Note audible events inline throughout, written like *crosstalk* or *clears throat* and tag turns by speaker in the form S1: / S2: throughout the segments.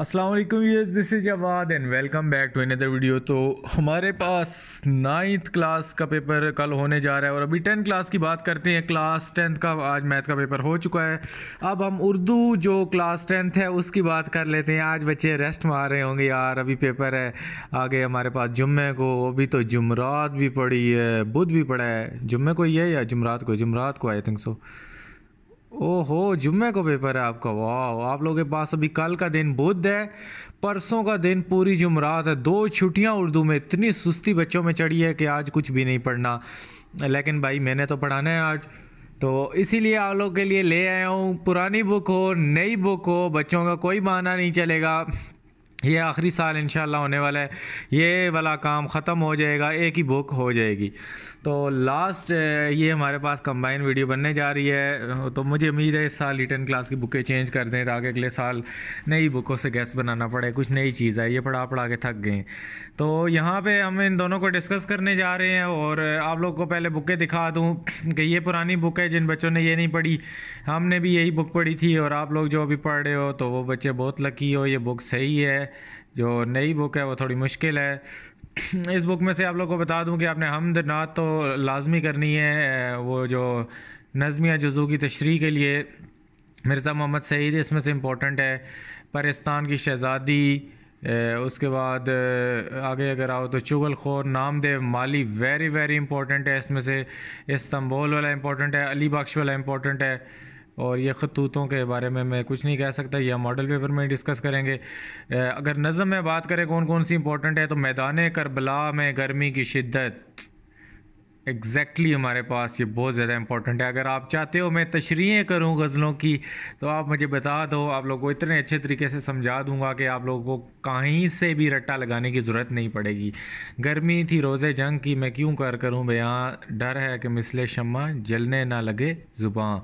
S1: असलम ये this is Jawad and welcome back to another video तो हमारे पास नाइन्थ क्लास का पेपर कल होने जा रहा है और अभी टेंथ क्लास की बात करते हैं क्लास टेंथ का आज मैथ का पेपर हो चुका है अब हम उर्दू जो क्लास टेंथ है उसकी बात कर लेते हैं आज बच्चे रेस्ट मार रहे होंगे यार अभी पेपर है आगे हमारे पास जुम्मे को अभी तो जुमरात भी पड़ी है बुध भी पड़ा है जुम्मे को ही है या जुमरात को जुमरात को आई थिंक सो so. ओहो जुम्मे को पेपर है आपका वाह आप लोगों के पास अभी कल का दिन बुध है परसों का दिन पूरी जुमरात है दो छुट्टियां उर्दू में इतनी सुस्ती बच्चों में चढ़ी है कि आज कुछ भी नहीं पढ़ना लेकिन भाई मैंने तो पढ़ाना है आज तो इसीलिए आप लोग के लिए ले आया हूँ पुरानी बुक हो नई बुक हो बच्चों का कोई बहाना नहीं चलेगा ये आखिरी साल इंशाल्लाह होने वाला है ये वाला काम ख़त्म हो जाएगा एक ही बुक हो जाएगी तो लास्ट eh, ये हमारे पास कंबाइन वीडियो बनने जा रही है तो मुझे उम्मीद है इस साल रिटर्न e क्लास की बुकें चेंज कर दें ताकि अगले साल नई बुकों से गैस बनाना पड़े कुछ नई चीज़ आई ये पढ़ा पढ़ा के थक गए तो यहाँ पे हम इन दोनों को डिस्कस करने जा रहे हैं और आप लोग को पहले बुकें दिखा दूँ कि ये पुरानी बुक है जिन बच्चों ने ये नहीं पढ़ी हमने भी यही बुक पढ़ी थी और आप लोग जो अभी पढ़ रहे हो तो वो बच्चे बहुत लकी हो ये बुक सही है जो नई बुक है वो थोड़ी मुश्किल है *clears throat* इस बुक में से आप लोग को बता दूं कि आपने हमद नात तो लाजमी करनी है वो जो नज़मिया जजू की तशरी के लिए मिर्ज़ा मोहम्मद सईद इसमें से इम्पोर्टेंट है परिस्तान की शहज़ादी उसके बाद आगे अगर आओ तो चुगल खोर Namdev Mali very very important है इसमें से इस्तंबोल वाला इंपॉर्टेंट है अली बख्श वाला इंपॉर्टेंट है और ये खतूतों के बारे में मैं कुछ नहीं कह सकता यह मॉडल पेपर में डिस्कस करेंगे अगर नज़म में बात करें कौन कौन सी इंपॉर्टेंट है तो मैदान करबला में गर्मी की शिद्दत एग्जैक्टली exactly हमारे पास ये बहुत ज़्यादा इंपॉर्टेंट है अगर आप चाहते हो मैं तशरी करूँ गज़लों की तो आप मुझे बता दो आप लोगों को इतने अच्छे तरीके से समझा दूंगा कि आप लोगों को कहीं से भी रट्टा लगाने की ज़रूरत नहीं पड़ेगी गर्मी थी रोज़े जंग की मैं क्यों कर करूँ भैया डर है कि मिसले शमा जलने ना लगे ज़ुबाँ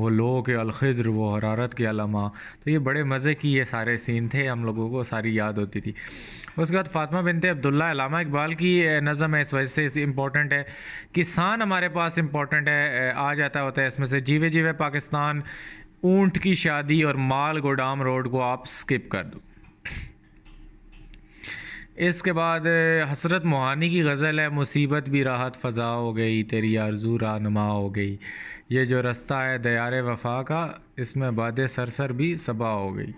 S1: वो लो के अलखद्र वो हरारत के अलमा तो ये बड़े मज़े की ये सारे सीन थे हम लोगों को सारी याद होती थी उसके बाद फातमा बिनते अब्दुल्ला अलामा इकबाल की नज़म है इस वजह से इस इम्पोर्टेंट है किसान हमारे पास इम्पोर्टेंट है आ जाता होता है इसमें से जीवे जीवे पाकिस्तान ऊंट की शादी और माल गोडाम रोड को आप स्किप कर दो इसके बाद हसरत मोहानी की गज़ल है मुसीबत भी राहत फ़जा हो गई तेरी आरजू रानमा हो गई ये जो रास्ता है दयार वफा का इसमें बाद सरसर भी सबा हो गई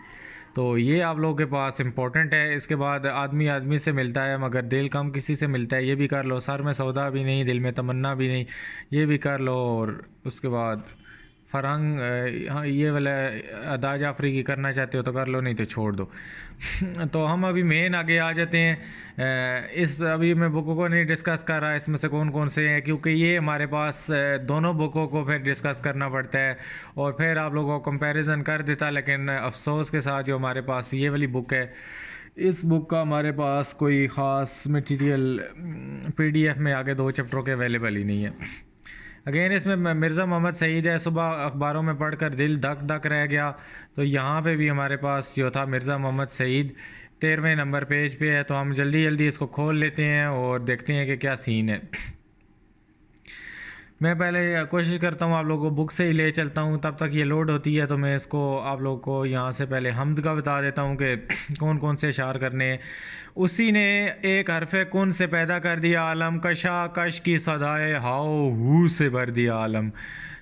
S1: तो ये आप लोगों के पास इम्पोर्टेंट है इसके बाद आदमी आदमी से मिलता है मगर दिल कम किसी से मिलता है ये भी कर लो सर में सौदा भी नहीं दिल में तमन्ना भी नहीं ये भी कर लो और उसके बाद फरहंग हाँ, ये वाला अदा जाफरी की करना चाहते हो तो कर लो नहीं तो छोड़ दो *laughs* तो हम अभी मेन आगे आ जाते हैं इस अभी मैं बुकों को नहीं डिस्कस कर रहा इसमें से कौन कौन से हैं क्योंकि ये हमारे पास दोनों बुकों को फिर डिस्कस करना पड़ता है और फिर आप लोगों को कंपेरिज़न कर देता लेकिन अफसोस के साथ जो हमारे पास ये वाली बुक है इस बुक का हमारे पास कोई ख़ास डी एफ में आगे दो चैप्टरों के अवेलेबल ही नहीं है अगेन इसमें मिर्ज़ा मोहम्मद सईद है सुबह अखबारों में पढ़कर दिल धक धक रह गया तो यहाँ पे भी हमारे पास जो था मिर्ज़ा मोहम्मद सईद तेरहवें नंबर पेज पे है तो हम जल्दी जल्दी इसको खोल लेते हैं और देखते हैं कि क्या सीन है मैं पहले कोशिश करता हूँ आप लोगों को बुक से ही ले चलता हूँ तब तक ये लोड होती है तो मैं इसको आप लोगों को यहाँ से पहले हमद का बता देता हूँ कि कौन कौन से इशार करने हैं उसी ने एक हरफ कन से पैदा कर दिया आलम कशा कश की सदाए हाओ हु से भर दिया आलम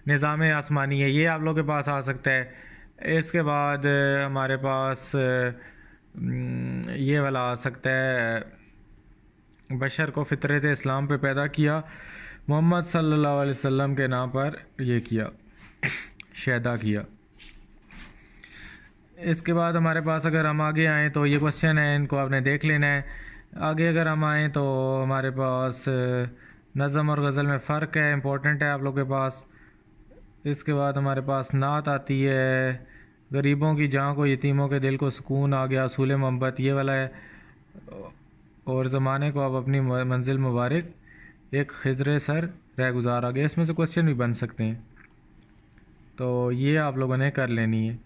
S1: निज़ाम आसमानी है ये आप लोग के पास आ सकता है इसके बाद हमारे पास ये वाला आ सकता है बशर को फितरत इस्लाम पे पैदा किया मोहम्मद सल्लल्लाहु अलैहि वसल्लम के नाम पर ये किया शैदा किया इसके बाद हमारे पास अगर हम आगे आएँ तो ये क्वेश्चन है इनको आपने देख लेना है आगे अगर हम आएँ तो हमारे पास नज़म और गज़ल में फ़र्क है इम्पोर्टेंट है आप लोग के पास इसके बाद हमारे पास नात आती है गरीबों की जहाँ को यतीमों के दिल को सुकून आ गया असूल मोहब्बत ये वाला है और ज़माने को आप अपनी मंजिल मुबारक एक खजरे सर रह गुजार आ गया इसमें से क्वेश्चन भी बन सकते हैं तो ये आप लोगों ने कर लेनी है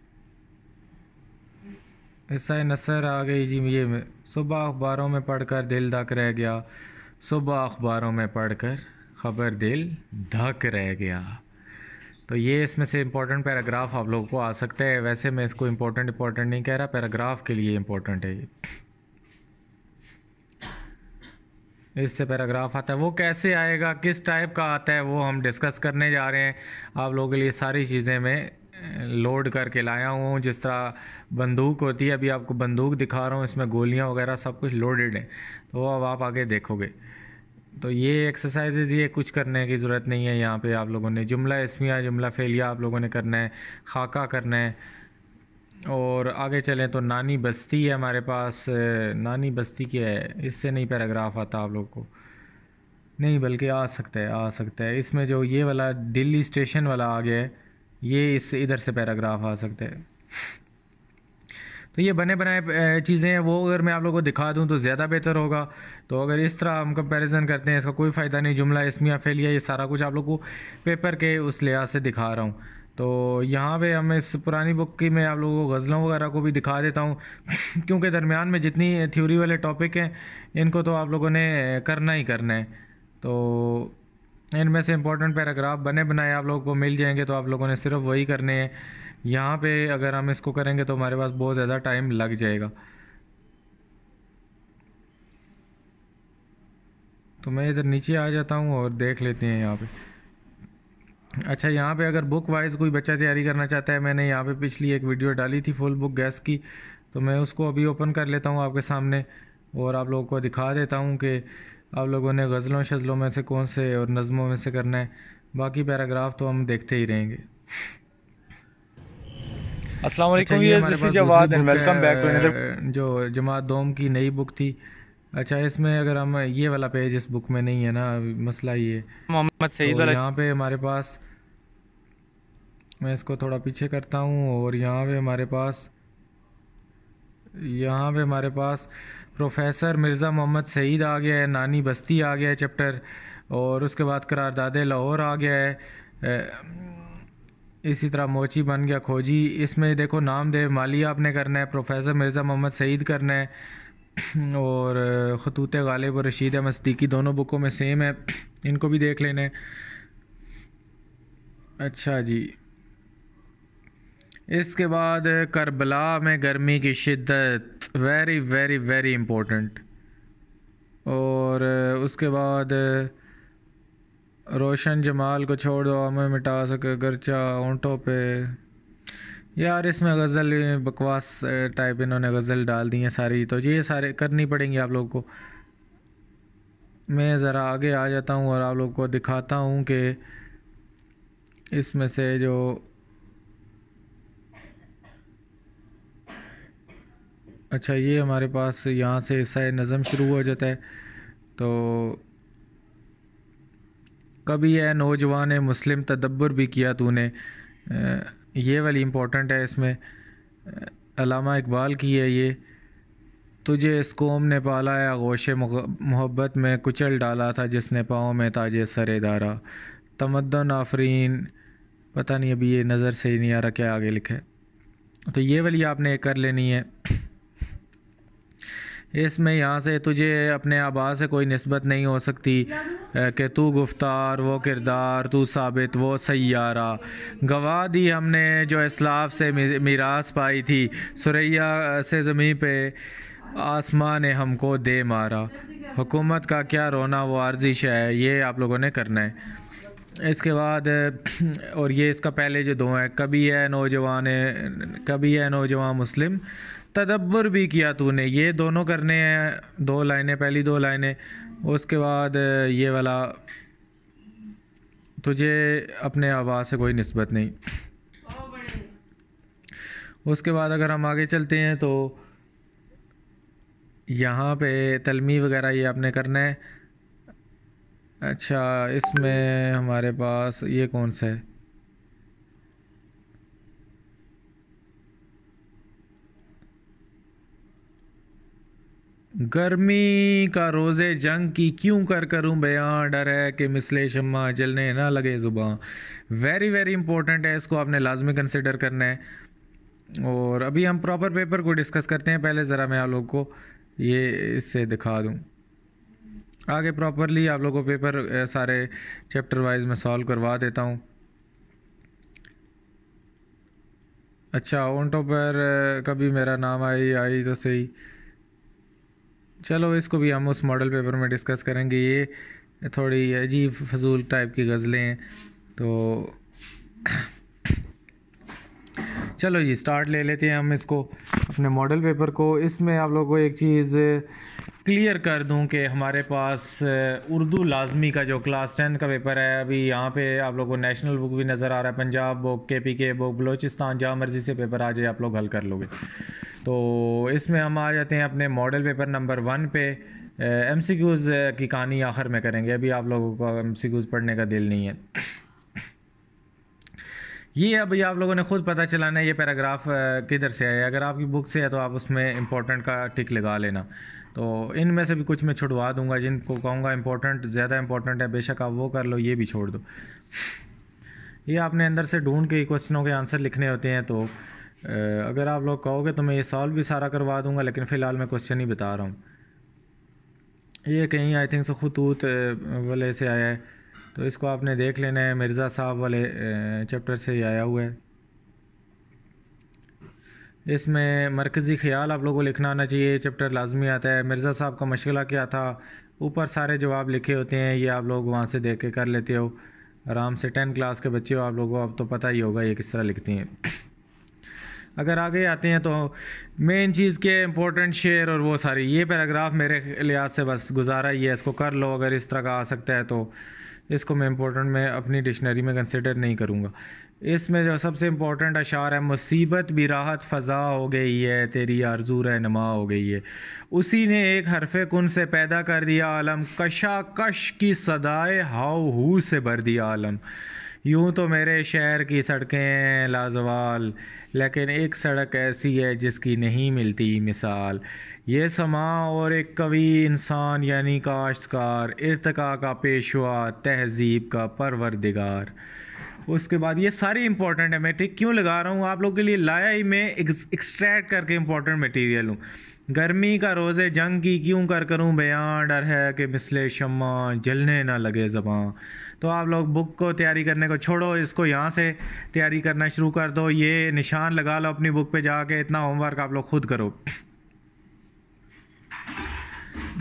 S1: ऐसा नसर आ गई जी ये सुबह अखबारों में पढ़कर दिल धक रह गया सुबह अखबारों में पढ़कर ख़बर दिल धक रह गया तो ये इसमें से इम्पोर्टेंट पैराग्राफ आप लोगों को आ सकता है वैसे मैं इसको इम्पोर्टेंट इम्पोर्टेंट नहीं कह रहा पैराग्राफ के लिए इम्पोर्टेंट है ये इससे पैराग्राफ आता है वो कैसे आएगा किस टाइप का आता है वो हम डिस्कस करने जा रहे हैं आप लोगों के लिए सारी चीज़ें मैं लोड करके लाया हूँ जिस तरह बंदूक होती है अभी आपको बंदूक दिखा रहा हूँ इसमें गोलियाँ वगैरह सब कुछ लोडेड है तो अब आप आगे देखोगे तो ये एक्सरसाइजेज ये कुछ करने की ज़रूरत नहीं है यहाँ पे आप लोगों ने जुमला इसमिया जुमला फेलिया आप लोगों ने करना है खाका करना है और आगे चलें तो नानी बस्ती है हमारे पास नानी बस्ती क्या है इससे नहीं पैराग्राफ आता आप लोग को नहीं बल्कि आ सकता है आ सकता है इसमें जो ये वाला दिल्ली स्टेशन वाला आ गया है ये इस इधर से पैराग्राफ आ सकता है तो ये बने बनाए चीज़ें हैं वो अगर मैं आप लोगों को दिखा दूँ तो ज़्यादा बेहतर होगा तो अगर इस तरह हम कंपैरिजन करते हैं इसका कोई फ़ायदा नहीं जुमला इसमिया फैलिया ये सारा कुछ आप लोग को पेपर के उस लिहाज से दिखा रहा हूँ तो यहाँ पे हम इस पुरानी बुक की मैं आप लोगों को गज़लों वगैरह को भी दिखा देता हूँ *laughs* क्योंकि दरमियान में जितनी थ्योरी वाले टॉपिक हैं इनको तो आप लोगों ने करना ही करना है तो इनमें से इम्पोर्टेंट पैराग्राफ बने बनाए आप लोगों को मिल जाएंगे तो आप लोगों ने सिर्फ वही करने हैं यहाँ पे अगर हम इसको करेंगे तो हमारे पास बहुत ज़्यादा टाइम लग जाएगा तो मैं इधर नीचे आ जाता हूँ और देख लेते हैं यहाँ पे अच्छा यहाँ पे अगर बुक वाइज कोई बच्चा तैयारी करना चाहता है मैंने यहाँ पे पिछली एक वीडियो डाली थी फुल बुक गैस की तो मैं उसको अभी ओपन कर लेता हूँ आपके सामने और आप लोगों को दिखा देता हूँ कि आप लोगों ने गज़लों शज़लों में से कौन से और नज़मों में से करना है बाकी पैराग्राफ तो हम देखते ही रहेंगे अस्सलाम वालेकुम अच्छा, ये this Jawad and welcome back to another जो जमात दोम की नई बुक थी अच्छा इसमें अगर हम ये वाला पेज इस बुक में नहीं है ना मसला ये मोहम्मद सईद तो वाला यहां पे हमारे पास मैं इसको थोड़ा पीछे करता हूं और यहां पे हमारे पास यहां पे हमारे पास प्रोफेसर मिर्ज़ा मोहम्मद सईद आ गया है नानी बस्ती आ गया है चैप्टर और उसके बाद करारदादे लाहौर आ गया है इसी तरह मोची बन गया खोजी इसमें देखो नामदेव मालिया आपने करना है प्रोफेसर मिर्ज़ा मोहम्मद सईद करना है और खतूत गालिब और रशीद मस्तीकी दोनों बुकों में सेम है इनको भी देख लेना है अच्छा जी इसके बाद करबला में गर्मी की शिद्दत वेरी वेरी वेरी इम्पोर्टेंट और उसके बाद रोशन जमाल को छोड़ दो हमें मिटा सके गर्चा ऊँटों पे यार इसमें गज़ल बकवास टाइप इन्होंने गज़ल डाल दी है सारी तो ये सारे करनी पड़ेंगी आप लोग को मैं ज़रा आगे आ जाता हूँ और आप लोग को दिखाता हूँ कि इसमें से जो अच्छा ये हमारे पास यहाँ से ऐसा नज़म शुरू हो जाता है तो कभी है नौजवान है मुस्लिम तदब्बर भी किया तूने ये वाली इम्पोर्टेंट है इसमें अलामा इकबाल की है ये तुझे इस कौम ने पाला या गोश मोहब्बत में कुचल डाला था जिसने पाँव में ताजे सर इदारा तमदन आफरीन पता नहीं अभी ये नज़र से ही नहीं आ रहा क्या आगे लिखे तो ये वाली आपने कर लेनी है इसमें यहाँ से तुझे अपने आबा से कोई नस्बत नहीं हो सकती कि तू गुफ्तार वो किरदार तू साबित वो सयारा गवा दी हमने जो इसलाफ से मीरास पाई थी सुरैया से ज़मीं पे आसमां ने हमको दे मारा हुकूमत का क्या रोना वो आर्जिश है ये आप लोगों ने करना है इसके बाद *clears throat* और ये इसका पहले जो दो है कभी है नौजवान कभी है नौजवान मुस्लिम तदब्बर भी किया तूने ये दोनों करने हैं दो लाइनें पहली दो लाइनें उसके बाद ये वाला तुझे अपने आवाज़ से कोई नस्बत नहीं उसके बाद अगर हम आगे चलते हैं तो यहाँ पे तलमी वगैरह ये आपने करना है अच्छा इसमें हमारे पास ये कौन सा है गर्मी का रोज़े जंग की क्यों कर करूं बयां डर है कि मिसले शम्मा जलने ना लगे ज़ुबान वेरी वेरी इंपॉर्टेंट है इसको आपने लाजमी कंसिडर करना है और अभी हम प्रॉपर पेपर को डिस्कस करते हैं पहले ज़रा मैं आप लोग को ये इससे दिखा दूं आगे प्रॉपरली आप लोगों को पेपर सारे चैप्टर वाइज में सॉल्व करवा देता हूँ अच्छा ऑन टॉपर कभी मेरा नाम आई आई तो सही चलो इसको भी हम उस मॉडल पेपर में डिस्कस करेंगे ये थोड़ी अजीब फजूल टाइप की गज़लें तो *coughs* चलो जी स्टार्ट ले लेते हैं हम इसको अपने मॉडल पेपर को इसमें आप लोगों को एक चीज़ क्लियर कर दूं कि हमारे पास uh, उर्दू लाजमी का जो क्लास टेन का पेपर है अभी यहाँ पे आप लोगों को नेशनल बुक भी नज़र आ रहा है पंजाब बुक के पी के बुक बलोचिस्तान जहाँ मर्ज़ी से पेपर आ जाए आप लोग हल कर लोगे तो इसमें हम आ जाते हैं अपने मॉडल पेपर नंबर वन पे एम सी क्यूज़ की कहानी आखिर में करेंगे अभी आप लोगों को एम सी क्यूज़ पढ़ने का दिल नहीं है ये अभी आप लोगों ने खुद पता चलाना है ये पैराग्राफ किधर से है अगर आपकी बुक से है तो आप उसमें इम्पोर्टेंट का टिक लगा लेना तो इनमें से भी कुछ मैं छुड़वा दूंगा जिनको कहूँगा इम्पोर्टेंट ज़्यादा इम्पोर्टेंट है बेशक आप वो कर लो ये भी छोड़ दो ये आपने अंदर से ढूंढ के क्वेश्चनों के आंसर लिखने होते हैं तो अगर आप लोग कहोगे तो मैं ये सॉल्व भी सारा करवा दूंगा लेकिन फ़िलहाल मैं क्वेश्चन ही बता रहा हूँ ये कहीं आई थिंक सो खतूत वाले से आया है तो इसको आपने देख लेना है मिर्ज़ा साहब वाले चैप्टर से ही आया हुआ है इसमें मरकज़ी ख्याल आप लोगों को लिखना आना चाहिए चैप्टर लाजमी आता है मिर्ज़ा साहब का मशगला क्या था ऊपर सारे जवाब लिखे होते हैं ये आप लोग वहाँ से देख के कर लेते हो आराम से टेन क्लास के बच्चे हो आप लोगों को अब तो पता ही होगा ये किस तरह लिखती हैं अगर आगे आते हैं तो मेन चीज़ के इम्पोर्टेंट शेयर और वो सारी ये पैराग्राफ मेरे लिहाज से बस गुजारा ही है इसको कर लो अगर इस तरह का आ सकता है तो इसको मैं इम्पोर्टेंट मैं अपनी डिक्शनरी में कंसिडर नहीं करूँगा इसमें जो सबसे इम्पोर्टेंट अशार है मुसीबत भी राहत फ़जा हो गई है तेरी आरजू रहनमा हो गई है उसी ने एक हरफ कन से पैदा कर दिया आलम कशाकश की सदाए हाउ हू से भर दिया आलम यूँ तो मेरे शहर की सड़कें लाजवाल लेकिन एक सड़क ऐसी है जिसकी नहीं मिलती मिसाल ये समा और एक कवि इंसान यानी काश्तकार इरतका का पेशवा तहजीब का परवरदिगार उसके बाद ये सारी इंपॉर्टेंट है मैं ठीक क्यों लगा रहा हूँ आप लोगों के लिए लाया ही मैं एक्सट्रैक्ट करके इंपॉर्टेंट मटेरियल हूँ गर्मी का रोज़े जंग की क्यों कर करूँ बयान डर है कि मिसले शमा जलने ना लगे जबाँ तो आप लोग बुक को तैयारी करने को छोड़ो इसको यहाँ से तैयारी करना शुरू कर दो ये निशान लगा लो अपनी बुक पे जाके इतना होमवर्क आप लोग खुद करो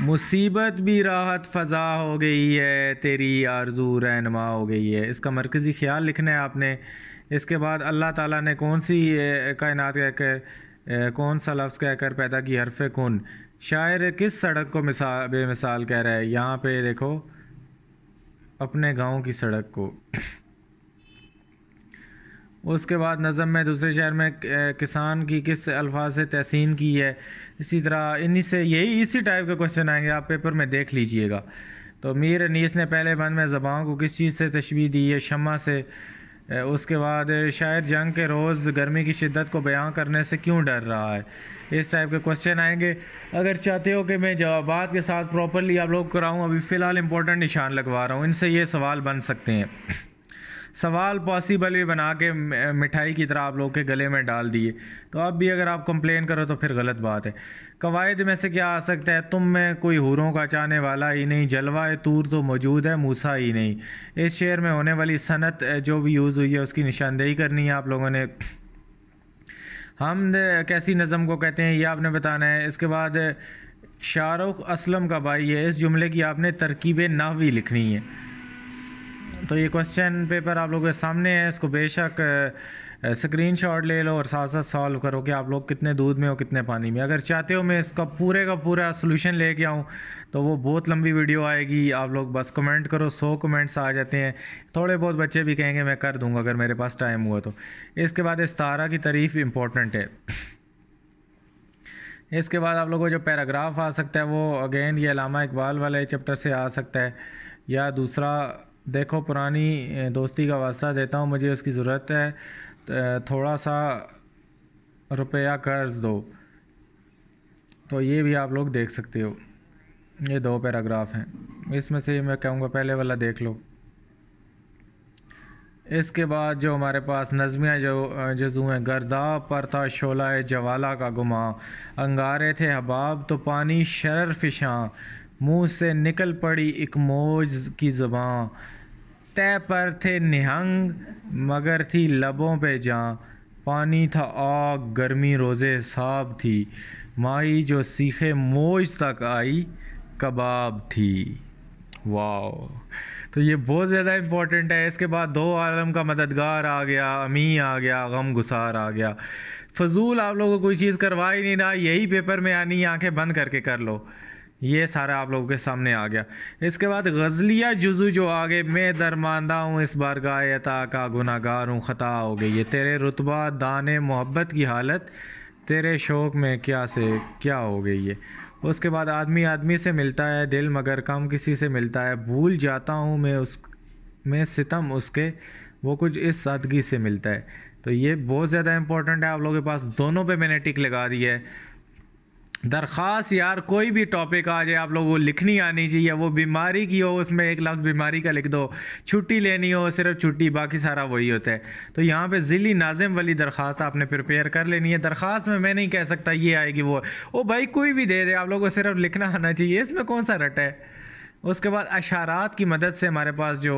S1: मुसीबत भी राहत फ़जा हो गई है तेरी आरजू रहनमा हो गई है इसका मरकज़ी ख्याल लिखना है आपने इसके बाद अल्लाह ताला ने कौन सी कायनात कौन सा लफ्ज़ कहकर पैदा की हरफ कन शायर किस सड़क को मिसाल बेमिसाल कह रहा है यहाँ पे देखो अपने गांव की सड़क को उसके बाद नज़म में दूसरे शहर में किसान की किस अल्फाज से तहसीन की है इसी तरह इन्हीं से यही इसी टाइप के क्वेश्चन आएंगे आप पेपर में देख लीजिएगा तो मीर अनीस ने पहले बंद में जबाओं को किस चीज़ से तशबी दी है शमा से उसके बाद शायर जंग के रोज़ गर्मी की शिद्दत को बयां करने से क्यों डर रहा है इस टाइप के क्वेश्चन आएंगे अगर चाहते हो कि मैं जवाब के साथ प्रॉपरली आप लोग कराऊँ अभी फ़िलहाल इंपॉर्टेंट निशान लगवा रहा हूँ इनसे ये सवाल बन सकते हैं सवाल पॉसिबल भी बना के मिठाई की तरह आप लोग के गले में डाल दिए तो अब भी अगर आप कंप्लेन करो तो फिर गलत बात है कवायद में से क्या आ सकता है तुम में कोई हुरों का चाहने वाला ही नहीं जलवा तूर तो मौजूद है मूसा ही नहीं इस शेर में होने वाली सनत जो भी यूज़ हुई है उसकी निशानदेही करनी है आप लोगों ने हम कैसी नज़म को कहते हैं ये आपने बताना है इसके बाद शाहरुख असलम का भाई है इस जुमले की आपने तरकीब नावी लिखनी है तो ये क्वेश्चन पेपर आप लोगों के सामने है इसको बेशक स्क्रीन शॉट ले लो और साथ साथ सॉल्व करो कि आप लोग कितने दूध में हो कितने पानी में अगर चाहते हो मैं इसका पूरे का पूरा सोल्यूशन ले के आऊँ तो वो बहुत लंबी वीडियो आएगी आप लोग बस कमेंट करो सौ कमेंट्स आ जाते हैं थोड़े बहुत बच्चे भी कहेंगे मैं कर दूंगा अगर मेरे पास टाइम हुआ तो इसके बाद इस तारा की तारीफ़ इम्पोर्टेंट है इसके बाद आप लोगों को जो पैराग्राफ आ सकता है वो अगेन ये अलामा इकबाल वाले चैप्टर से आ सकता है या दूसरा देखो पुरानी दोस्ती का वास्ता देता हूँ मुझे उसकी ज़रूरत है थोड़ा सा रुपया कर्ज दो तो ये भी आप लोग देख सकते हो ये दो पैराग्राफ हैं इसमें से मैं कहूँगा पहले वाला देख लो इसके बाद जो हमारे पास नज़मिया जो जजू हैं गर्दा पर था शोला जवाला का गुमा अंगारे थे हबाब तो पानी शरर फिशां मुँह से निकल पड़ी एक मोज की ज़बाँ तय पर थे निहंग मगर थी लबों पे जहाँ पानी था आग गर्मी रोज़े साब थी माही जो सीखे मोज तक आई कबाब थी वाओ तो ये बहुत ज़्यादा इम्पोर्टेंट है इसके बाद दो आलम का मददगार आ गया अमी आ गया गम गुसार आ गया फजूल आप लोगों को कोई चीज़ करवा ही नहीं रहा यही पेपर में आनी आंखें बंद करके कर लो ये सारा आप लोगों के सामने आ गया इसके बाद गज़लिया जुजू जो आ गए मैं दरमानदा हूँ इस बार गाय का गुनागार हूँ ख़ता हो गई ये तेरे रुतबा दाने मोहब्बत की हालत तेरे शौक़ में क्या से क्या हो गई है उसके बाद आदमी आदमी से मिलता है दिल मगर कम किसी से मिलता है भूल जाता हूँ मैं उस मैं सितम उसके वो कुछ इस सादगी से मिलता है तो ये बहुत ज़्यादा इंपॉर्टेंट है आप लोगों के पास दोनों पे मैंने टिक लगा दी है दरख्वास यार कोई भी टॉपिक आ जाए आप लोगों को लिखनी आनी चाहिए वो बीमारी की हो उसमें एक लफ्ज़ बीमारी का लिख दो छुट्टी लेनी हो सिर्फ छुट्टी बाकी सारा वही होता है तो यहाँ पे ज़िली नाजिम वाली दरख्वास्त आपने प्रिपेयर कर लेनी है दरख्वास्त में मैं नहीं कह सकता ये आएगी वो ओ भाई कोई भी दे दे आप लोगों को सिर्फ लिखना आना चाहिए इसमें कौन सा रट है उसके बाद अशारात की मदद से हमारे पास जो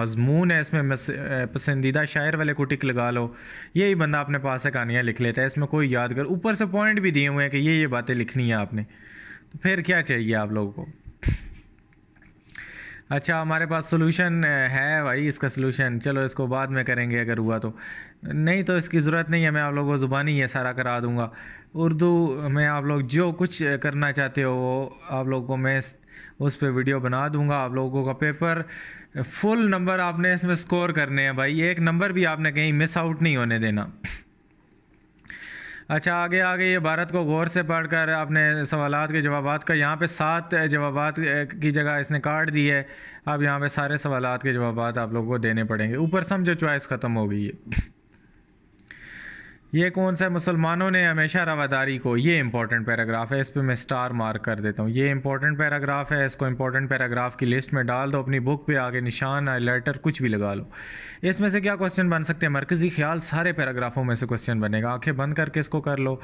S1: मजमून है इसमें पसंदीदा शायर वाले को टिक लगा लो यही बंदा अपने पास से कहानियाँ लिख लेता है इसमें कोई यादगार ऊपर से पॉइंट भी दिए हुए हैं कि ये ये बातें लिखनी है आपने तो फिर क्या चाहिए आप लोगों को अच्छा हमारे पास सोल्यूशन है भाई इसका सोल्यूशन चलो इसको बाद में करेंगे अगर हुआ तो नहीं तो इसकी ज़रूरत नहीं है मैं आप लोगों को ज़ुबानी ये सारा करा दूँगा उर्दू में आप लोग जो कुछ करना चाहते हो वो आप लोगों को मैं उस पर वीडियो बना दूंगा आप लोगों का पेपर फुल नंबर आपने इसमें स्कोर करने हैं भाई एक नंबर भी आपने कहीं मिस आउट नहीं होने देना अच्छा आगे आगे ये भारत को गौर से पढ़कर आपने सवाल के जवाब का यहाँ पे सात जवाब की जगह इसने काट दी है अब यहाँ पे सारे सवाल के जवाब आप लोगों को देने पड़ेंगे ऊपर समझो चॉइस ख़त्म हो गई है ये कौन सा मुसलमानों ने हमेशा रवादारी को ये इंपॉर्टेंट पैराग्राफ है इस पर मैं स्टार मार्क कर देता हूँ ये इंपॉर्टेंट पैराग्राफ है इसको इंपॉर्टेंट पैराग्राफ की लिस्ट में डाल दो अपनी बुक पे आगे निशान लेटर कुछ भी लगा लो इसमें से क्या क्वेश्चन बन सकते हैं मरकज़ी ख्याल सारे पैराग्राफों में से क्वेश्चन बनेगा आंखें बंद करके इसको कर लो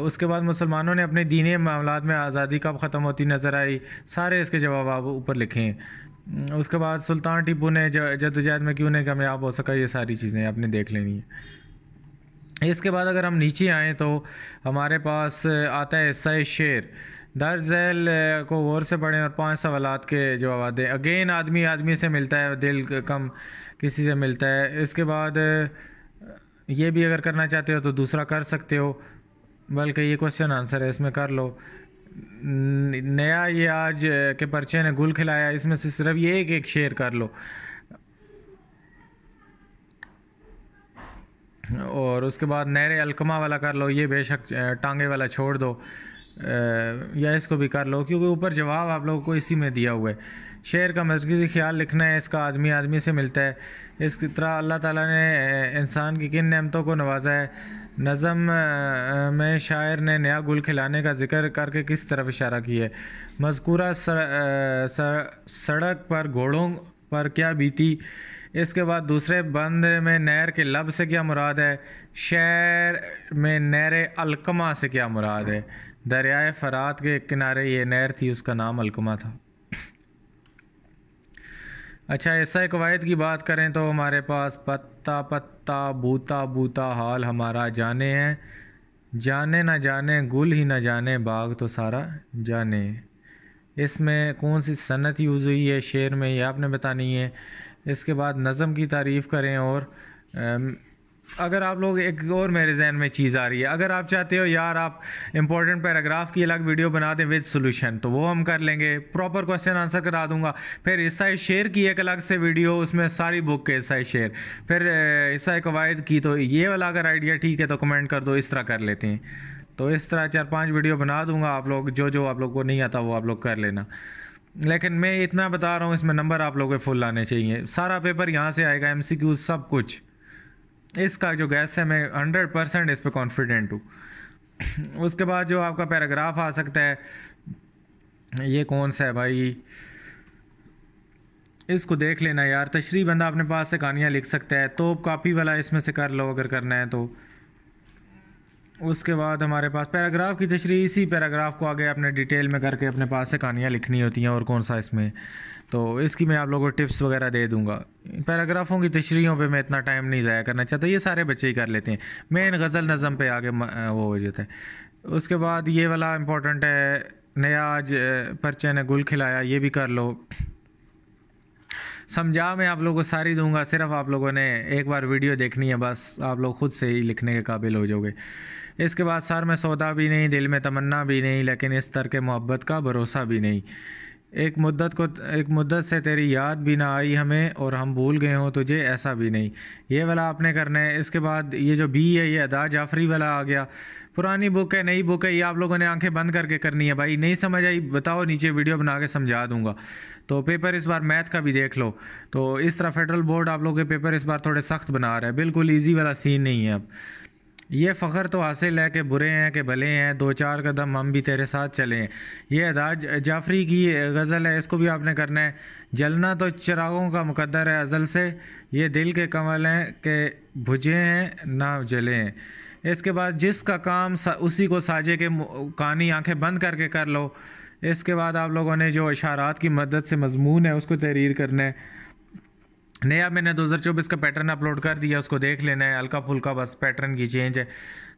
S1: उसके बाद मुसलमानों ने अपने दीनी मामला में आज़ादी कब ख़त्म होती नज़र आई सारे इसके जवाब आप ऊपर लिखें उसके बाद सुल्तान टिपू ने जदोजहद में क्यों नहीं कामयाब हो सका ये सारी चीज़ें आपने देख लेनी है इसके बाद अगर हम नीचे आएँ तो हमारे पास आता है सय शेर दर जैल को गौर से पढ़ें और पांच सवालत के जवाब दें अगेन आदमी आदमी से मिलता है दिल कम किसी से मिलता है इसके बाद ये भी अगर करना चाहते हो तो दूसरा कर सकते हो बल्कि ये क्वेश्चन आंसर है इसमें कर लो नया ये आज के पर्चे ने गुल खिलाया इसमें से सिर्फ ये एक एक शेयर कर लो और उसके बाद नहरे अलकमा वाला कर लो ये बेशक टांगे वाला छोड़ दो या इसको भी कर लो क्योंकि ऊपर जवाब आप लोगों को इसी में दिया हुआ है शेर का मजगजी ख्याल लिखना है इसका आदमी आदमी से मिलता है इस तरह अल्लाह ताला ने इंसान की किन नेमतों को नवाजा है नज़म में शायर ने नया गुल खिलाने का जिक्र करके किस तरफ इशारा किया है मजकूरा सड़क पर घोड़ों पर क्या बीती इसके बाद दूसरे बंद में नहर के लब से क्या मुराद है शहर में नहर अलकमा से क्या मुराद है दरियाए फरात के किनारे ये नहर थी उसका नाम अलकमा था अच्छा ऐसा कवायद की बात करें तो हमारे पास पत्ता पत्ता बूता बूता हाल हमारा जाने हैं जाने ना जाने गुल ही ना जाने बाग तो सारा जाने इसमें कौन सी सनत यूज़ हुई है शेर में ये आपने बतानी है इसके बाद नज़म की तारीफ़ करें और अगर आप लोग एक और मेरे जहन में चीज़ आ रही है अगर आप चाहते हो यार आप इंपॉर्टेंट पैराग्राफ की अलग वीडियो बना दें विद सोल्यूशन तो वो हम कर लेंगे प्रॉपर क्वेश्चन आंसर करा दूंगा फिर हिस्सा शेयर की एक अलग से वीडियो उसमें सारी बुक के हिस्सा शेयर फिर हिस्सा कवायद की तो ये वाला अगर आइडिया ठीक है तो कमेंट कर दो इस तरह कर लेते हैं तो इस तरह चार पाँच वीडियो बना दूंगा आप लोग जो जो आप लोग को नहीं आता वो आप लोग कर लेना लेकिन मैं इतना बता रहा हूँ इसमें नंबर आप लोगों के फुल आने चाहिए सारा पेपर यहाँ से आएगा एम सब कुछ इसका जो गैस है मैं हंड्रेड परसेंट इस पर कॉन्फिडेंट हूँ *clears throat* उसके बाद जो आपका पैराग्राफ आ सकता है ये कौन सा है भाई इसको देख लेना यार तशरी बंदा अपने पास से कहानियाँ लिख सकता है तो कापी वाला इसमें से कर लो अगर करना है तो उसके बाद हमारे पास पैराग्राफ की तशरी इसी पैराग्राफ को आगे अपने डिटेल में करके अपने पास से कहानियाँ लिखनी होती हैं और कौन सा इसमें तो इसकी मैं आप लोगों को टिप्स वगैरह दे दूंगा पैराग्राफों की तशरीहों पे मैं इतना टाइम नहीं ज़ाया करना चाहता ये सारे बच्चे ही कर लेते हैं मेन गज़ल नज़म पे आगे वो हो जाता है उसके बाद ये वाला इम्पोर्टेंट है नया आज परचे ने गुल खिलाया ये भी कर लो समझा मैं आप लोगों को सारी दूंगा सिर्फ आप लोगों ने एक बार वीडियो देखनी है बस आप लोग खुद से ही लिखने के काबिल हो जाओगे इसके बाद सर में सौदा भी नहीं दिल में तमन्ना भी नहीं लेकिन इस तरह के मोहब्बत का भरोसा भी नहीं एक मुद्दत को एक मुद्दत से तेरी याद भी ना आई हमें और हम भूल गए हों तुझे ऐसा भी नहीं ये वाला आपने करना है इसके बाद ये जो बी है ये अदा जाफरी वाला आ गया पुरानी बुक है नई बुक है ये आप लोगों ने आंखें बंद करके करनी है भाई नहीं समझ आई बताओ नीचे वीडियो बना के समझा दूंगा तो पेपर इस बार मैथ का भी देख लो तो इस तरह फेडरल बोर्ड आप लोग के पेपर इस बार थोड़े सख्त बना रहे हैं बिल्कुल ईजी वाला सीन नहीं है अब ये फ़ख्र तो हासिल है कि बुरे हैं कि भले हैं दो चार कदम हम भी तेरे साथ चलें यह अदाज जाफरी की गज़ल है इसको भी आपने करना है जलना तो चिरागों का मुकद्दर है अज़ल से ये दिल के कमल हैं कि भुजे हैं ना जलें इसके बाद जिसका काम उसी को साजे के कानी आंखें बंद करके कर लो इसके बाद आप लोगों ने जो इशारात की मदद से मजमून है उसको तहरीर करना है नया मैंने 2024 का पैटर्न अपलोड कर दिया उसको देख लेना है हल्का फुल्का बस पैटर्न की चेंज है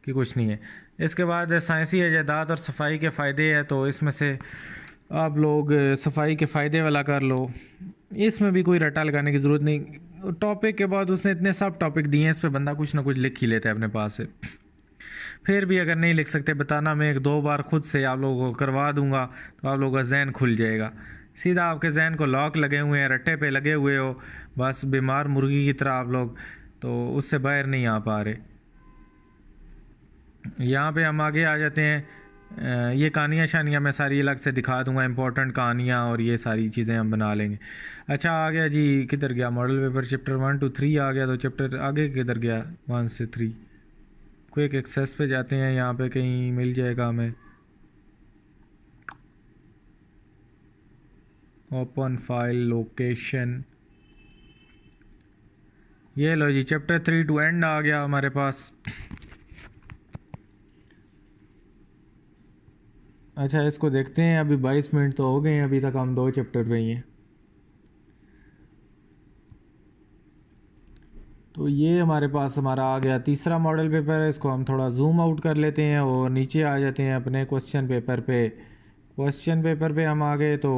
S1: कि कुछ नहीं है इसके बाद साइंसी ऐजादात और सफाई के फ़ायदे है तो इसमें से आप लोग सफाई के फ़ायदे वाला कर लो इसमें भी कोई रटा लगाने की ज़रूरत नहीं टॉपिक के बाद उसने इतने सब टॉपिक दिए हैं इस पर बंदा कुछ ना कुछ लिख ही लेता है अपने पास से फिर भी अगर नहीं लिख सकते बताना मैं एक दो बार खुद से आप लोगों को करवा दूंगा तो आप लोगों का जहन खुल जाएगा सीधा आपके जहन को लॉक लगे हुए हैं रट्टे पे लगे हुए हो बस बीमार मुर्गी की तरह आप लोग तो उससे बाहर नहीं आ पा रहे यहाँ पे हम आगे आ जाते हैं ये कहानियाँ शानियाँ मैं सारी अलग से दिखा दूंगा इंपॉर्टेंट कहानियाँ और ये सारी चीज़ें हम बना लेंगे अच्छा आ गया जी किधर गया model paper chapter one two three आ गया तो चैप्टर आगे किधर गया वन से थ्री क्विक एक्सेस पे जाते हैं यहाँ पे कहीं मिल जाएगा हमें ओपन फाइल लोकेशन ये लो जी चैप्टर थ्री टू एंड आ गया हमारे पास अच्छा इसको देखते हैं अभी बाईस मिनट तो हो गए हैं अभी तक हम दो चैप्टर पे ही हैं तो ये हमारे पास हमारा आ गया तीसरा मॉडल पेपर है इसको हम थोड़ा जूम आउट कर लेते हैं और नीचे आ जाते हैं अपने क्वेश्चन पेपर पे क्वेश्चन पेपर पे हम आ गए तो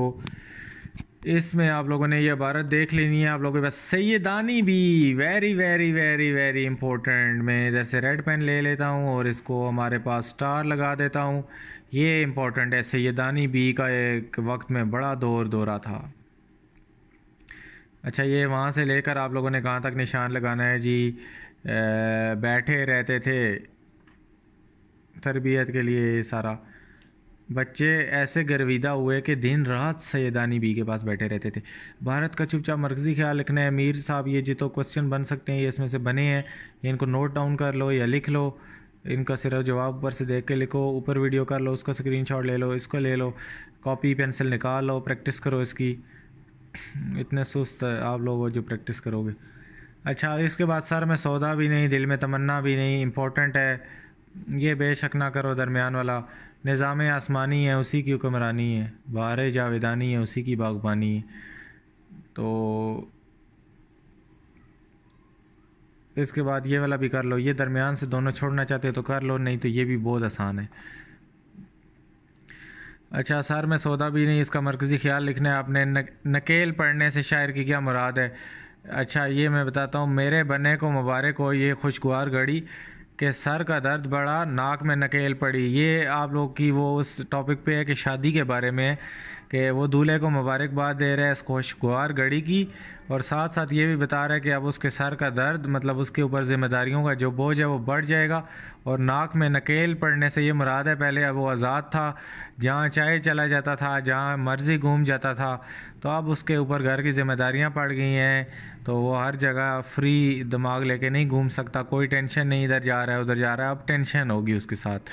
S1: इसमें आप लोगों ने ये इबारत देख लेनी है आप लोगों के पास सैदानी भी very very very very important मैं इधर से रेड पेन ले लेता हूँ और इसको हमारे पास स्टार लगा देता हूँ ये इम्पोर्टेंट है सैदानी बी का एक वक्त में बड़ा दौर दौरा था अच्छा ये वहाँ से लेकर आप लोगों ने कहाँ तक निशान लगाना है जी बैठे रहते थे तरबियत के लिए सारा बच्चे ऐसे गर्विदा हुए कि दिन रात सैदानी बी के पास बैठे रहते थे भारत का चुपचाप मर्जी ख्याल लिखना है मीर साहब ये जितो क्वेश्चन बन सकते हैं ये इसमें से बने हैं इनको नोट डाउन कर लो या लिख लो इनका सिर्फ जवाब ऊपर से देख के लिखो ऊपर वीडियो कर लो उसका स्क्रीन ले लो इसको ले लो कॉपी पेंसिल निकाल लो प्रैक्टिस करो इसकी इतने सुस्त आप लोग जो प्रैक्टिस करोगे अच्छा इसके बाद सर में सौदा भी नहीं दिल में तमन्ना भी नहीं इम्पोर्टेंट है ये बेशक ना करो दरमियान वाला निज़ाम आसमानी है उसी की हुक्मरानी है बहार जावेदानी है उसी की बागबानी है तो इसके बाद ये वाला भी कर लो ये दरमियान से दोनों छोड़ना चाहते हो तो कर लो नहीं तो ये भी बहुत आसान है अच्छा सर में सौदा भी नहीं इसका मरकज़ी ख्याल लिखना है आपने नकेल पढ़ने से शायर की क्या मुराद है अच्छा ये मैं बताता हूँ मेरे बने को मुबारक हो ये खुशगवार घड़ी कि सर का दर्द बढ़ा नाक में नकेल पड़ी ये आप लोग की वो उस टॉपिक पे है कि शादी के बारे में कि वो दूल्हे को मुबारकबाद दे रहे हैं इस खुशगवार घड़ी की और साथ साथ ये भी बता रहा है कि अब उसके सर का दर्द मतलब उसके ऊपर जिम्मेदारियों का जो बोझ है वो बढ़ जाएगा और नाक में नकेल पड़ने से ये मुराद है पहले अब वो आज़ाद था जहाँ चाहे चला जाता था जहाँ मर्ज़ी घूम जाता था तो अब उसके ऊपर घर की जिम्मेदारियाँ पड़ गई हैं तो वो हर जगह फ्री दिमाग लेके नहीं घूम सकता कोई टेंशन नहीं इधर जा रहा है उधर जा रहा है अब टेंशन होगी उसके साथ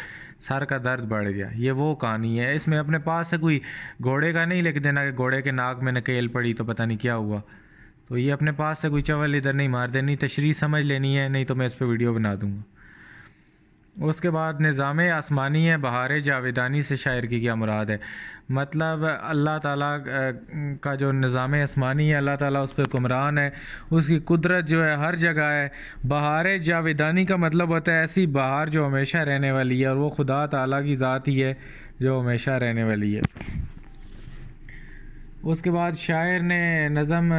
S1: सर का दर्द बढ़ गया ये वो कहानी है इसमें अपने पास से कोई घोड़े का नहीं लिख देना कि घोड़े के नाक में नकेल पड़ी तो पता नहीं क्या हुआ तो ये अपने पास से कोई चवल इधर नहीं मार देनी तशरी समझ लेनी है नहीं तो मैं इस पर वीडियो बना दूँगा उसके बाद निज़ाम आसमानी है बहार जावेदानी से शायर की क्या मुराद है मतलब अल्लाह ताला का जो निज़ाम आसमानी है अल्लाह ताला उस पर कुमरान है उसकी कुदरत जो है हर जगह है बहार जावेदानी का मतलब होता है ऐसी बहार जो हमेशा रहने वाली है और वो खुदा ताला की ज़ात ही है जो हमेशा रहने वाली है उसके बाद शायर ने नज़म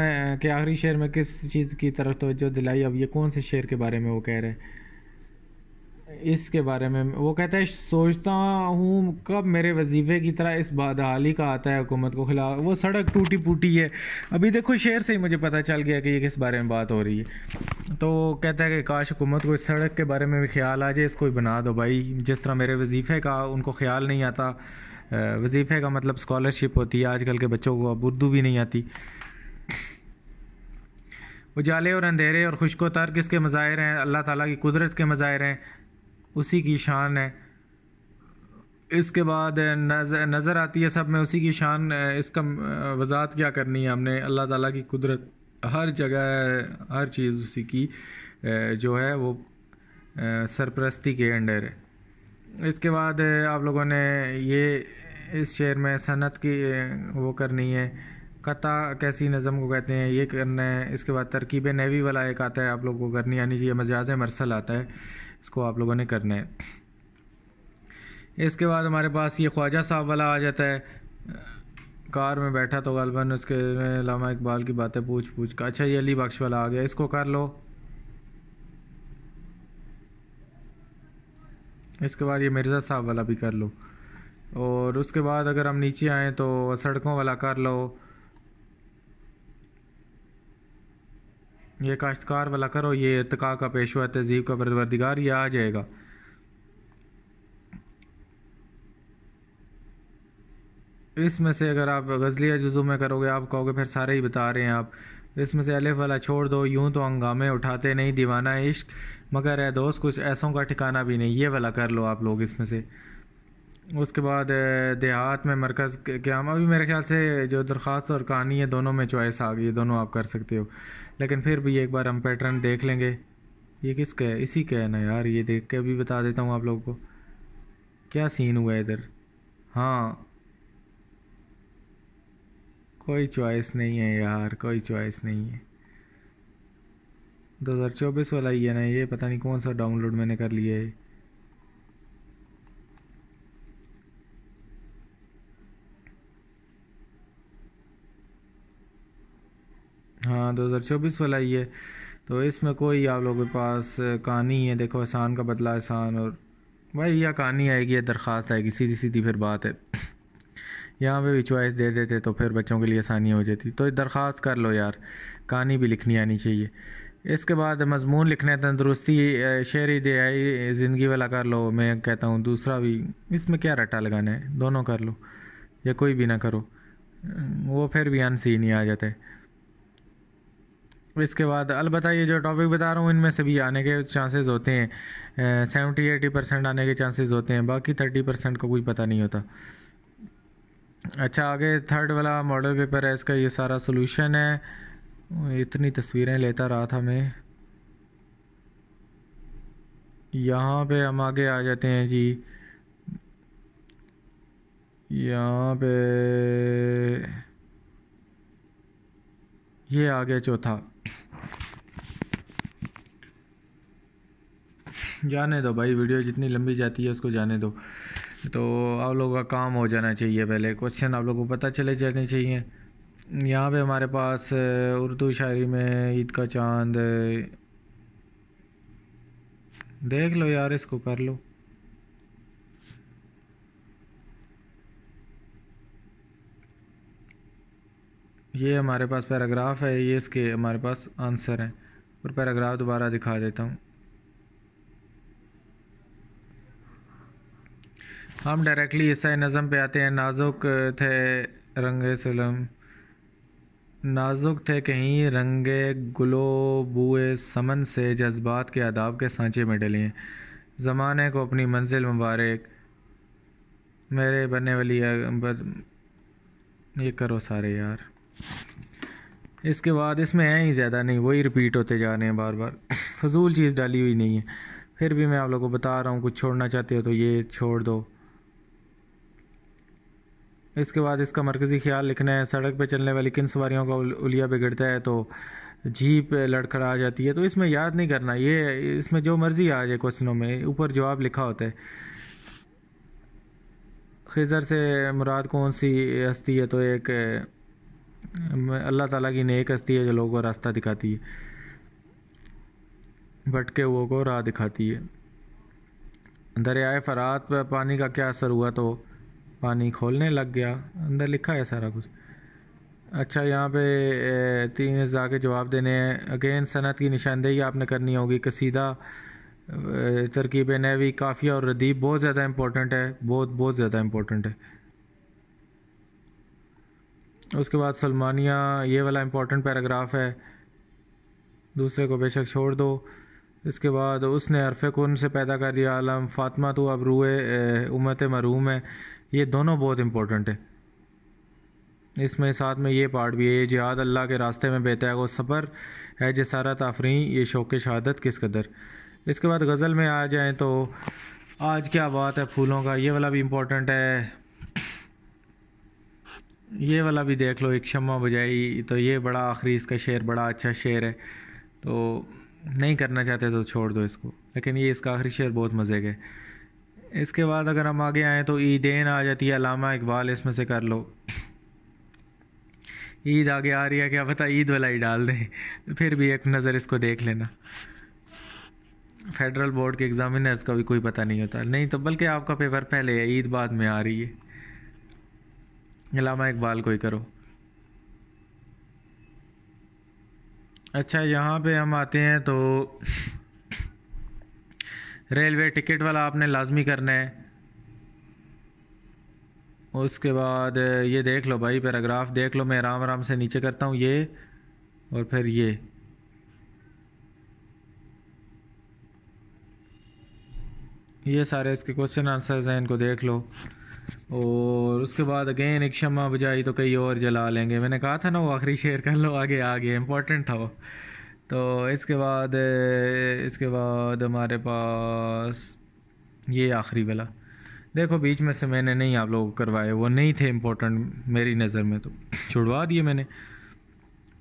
S1: के आखिरी शेर में किस चीज़ की तरफ तोज्जो दिलाई अब ये कौन से शेर के बारे में वो कह रहे हैं इसके बारे में वो कहता है सोचता हूँ कब मेरे वजीफे की तरह इस बदहाली का आता है हुकूमत को खिलाफ वो सड़क टूटी फूटी है अभी देखो शेर से ही मुझे पता चल गया कि ये किस बारे में बात हो रही है तो कहता है कि काश हुकूमत को इस सड़क के बारे में भी ख्याल आ जाए इसको ही बना दो भाई जिस तरह मेरे वजीफ़े का उनको ख्याल नहीं आता वजीफ़े का मतलब स्कॉलरशिप होती है आजकल के बच्चों को अब उर्दू भी नहीं आती उजाले और अंधेरे और खुशको तर्क इसके मज़ाहिर हैं अल्लाह ताला की कुदरत के मज़ाहिर हैं उसी की शान है इसके बाद नज़र नज़र आती है सब में उसी की शान इसका वजात क्या करनी है हमने अल्लाह ताला की कुदरत हर जगह हर चीज़ उसी की जो है वो सरपरस्ती के अंडर है इसके बाद आप लोगों ने ये इस शेर में सनत की वो करनी है कता कैसी नज़म को कहते हैं ये करना है इसके बाद तरकीब नवी वाला एक आता है आप लोगों को करनी यानी ये मजाज मरसल आता है इसको आप लोगों ने करना है इसके बाद हमारे पास ये ख्वाजा साहब वाला आ जाता है कार में बैठा तो गलबन उसके लामा इकबाल की बातें पूछ पूछ कर अच्छा ये अली बख्श वाला आ गया इसको कर लो इसके बाद ये मिर्ज़ा साहब वाला भी कर लो और उसके बाद अगर हम नीचे आएँ तो सड़कों वाला कर लो ये काश्तकार वाला करो ये इतका का पेशवा तहजीब का परवरदिगार ये आ जाएगा इसमें से अगर आप गज़लिया जुजू में करोगे आप कहोगे फिर सारे ही बता रहे हैं आप इसमें से अलिफ वाला छोड़ दो यूं तो हंगामे उठाते नहीं दीवाना इश्क मगर है दोस्त कुछ ऐसों का ठिकाना भी नहीं ये वाला कर लो आप लोग इसमें से उसके बाद देहात में मरकज़ क्या अभी मेरे ख्याल से जो दरख्वास्त और कहानी है दोनों में चॉइस आ गई है दोनों आप कर सकते हो लेकिन फिर भी एक बार हम पैटर्न देख लेंगे ये किसका है इसी का है ना यार ये देख के अभी बता देता हूँ आप लोगों को क्या सीन हुआ है इधर हाँ कोई चॉइस नहीं है यार कोई चॉइस नहीं है 2024 वाला ही है ना ये पता नहीं कौन सा डाउनलोड मैंने कर लिया है हाँ दो हज़ार चौबीस वाला ही है तो इसमें कोई आप लोगों के पास कहानी है देखो एहसान का बदला एहसान और भाई यह कहानी आएगी या दरख्वास्त आएगी सीधी सीधी फिर बात है यहाँ पे भी चॉइस दे देते तो फिर बच्चों के लिए आसानी हो जाती तो दरख्वास्त कर लो यार कहानी भी लिखनी आनी चाहिए इसके बाद मजमून लिखना है तंदरुस्ती शेरी दे आई ज़िंदगी वाला कर लो मैं कहता हूँ दूसरा भी इसमें क्या रट्टा लगाना है दोनों कर लो या कोई भी ना करो वो फिर भी अनसीन ही आ जाता है इसके बाद अलबत् ये जो टॉपिक बता रहा हूँ इनमें से भी आने के चांसेस होते हैं सेवेंटी एटी परसेंट आने के चांसेस होते हैं बाकी थर्टी परसेंट का कुछ पता नहीं होता अच्छा आगे थर्ड वाला मॉडल पेपर है इसका ये सारा सोल्यूशन है इतनी तस्वीरें लेता रहा था मैं यहाँ पे हम आगे आ जाते हैं जी यहाँ पे ये आ गया चौथा जाने दो भाई वीडियो जितनी लंबी जाती है उसको जाने दो तो आप लोगों का काम हो जाना चाहिए पहले क्वेश्चन आप लोगों को पता चले जाने चाहिए यहाँ पे हमारे पास उर्दू शायरी में ईद का चांद देख लो यार इसको कर लो ये हमारे पास पैराग्राफ है ये इसके हमारे पास आंसर हैं और पैराग्राफ दोबारा दिखा देता हूँ हम डायरेक्टली ईसाई नज़म पे आते हैं नाजुक थे रंग सलम नाजुक थे कहीं रंगे गुलो बुए समन से जज्बात के आदाब के सांचे में डलें ज़माने को अपनी मंजिल मुबारक मेरे बनने वाली ये करो सारे यार इसके बाद इसमें है ही ज़्यादा नहीं वही रिपीट होते जा रहे हैं बार बार *coughs* फजूल चीज़ डाली हुई नहीं है फिर भी मैं आप लोगों को बता रहा हूँ कुछ छोड़ना चाहते हो तो ये छोड़ दो इसके बाद इसका मरकज़ी ख्याल लिखना है सड़क पर चलने वाली किन सवारियों का उलिया बिगड़ता है तो जीप लड़खड़ा आ जाती है तो इसमें याद नहीं करना ये इसमें जो मर्ज़ी आ जाए क्वेश्चनों में ऊपर जवाब लिखा होता है खिजर से मुराद कौन सी हस्ती है तो एक अल्लाह ताला की नेक हस्ती है जो लोगों को रास्ता दिखाती है भटके हुओं को राह दिखाती है दरियाए फरात पर पानी का क्या असर हुआ तो पानी खोलने लग गया अंदर लिखा है सारा कुछ अच्छा यहाँ पे तीन अज़ा के जवाब देने हैं अगेन सनत की निशानदेही आपने करनी होगी कसीदा तरकीब नवी काफ़िया और रदीब बहुत ज़्यादा इम्पोर्टेंट है बहुत बहुत ज़्यादा इम्पोर्टेंट है उसके बाद सलमानिया ये वाला इम्पोर्टेंट पैराग्राफ है दूसरे को बेशक छोड़ दो इसके बाद उसने अरफ़ कन से पैदा कर दिया आलम फातमा तो अब रूए उमत मरूम है ये दोनों बहुत इम्पोर्टेंट है इसमें साथ में ये पार्ट भी है ये जिहाद अल्लाह के रास्ते में वो सफ़र है जसारा तफ़री ये शौक शहादत किस कदर इसके बाद गज़ल में आ जाएँ तो आज क्या बात है फूलों का ये वाला भी इम्पोर्टेंट है ये वाला भी देख लो एक शमा बजाई तो ये बड़ा आखिरी इसका शेर बड़ा अच्छा शेर है तो नहीं करना चाहते तो छोड़ दो इसको लेकिन ये इसका आखिरी शेर बहुत मज़े का है इसके बाद अगर हम आगे आएँ तो ईदेन आ जाती है अलामा इकबाल इसमें से कर लो ईद आगे आ रही है क्या पता ईद वाला ही डाल दें फिर भी एक नज़र इसको देख लेना फेडरल बोर्ड के एग्ज़ामिनर्स का भी कोई पता नहीं होता नहीं तो बल्कि आपका पेपर पहले है ईद बाद में आ रही है अलामा इकबाल को ही करो अच्छा यहाँ पे हम आते हैं तो रेलवे टिकट वाला आपने लाजमी करना है उसके बाद ये देख लो भाई पैराग्राफ देख लो मैं आराम आराम से नीचे करता हूँ ये और फिर ये ये सारे इसके क्वेश्चन आंसर्स हैं इनको देख लो और उसके बाद अगेन एक शमा बुझाई तो कई और जला लेंगे मैंने कहा था ना वो आखिरी शेयर कर लो आगे आगे इम्पोर्टेंट था वो तो इसके बाद इसके बाद हमारे पास ये आखिरी वाला देखो बीच में से मैंने नहीं आप लोग करवाए वो नहीं थे इम्पोर्टेंट मेरी नज़र में तो छुड़वा दिए मैंने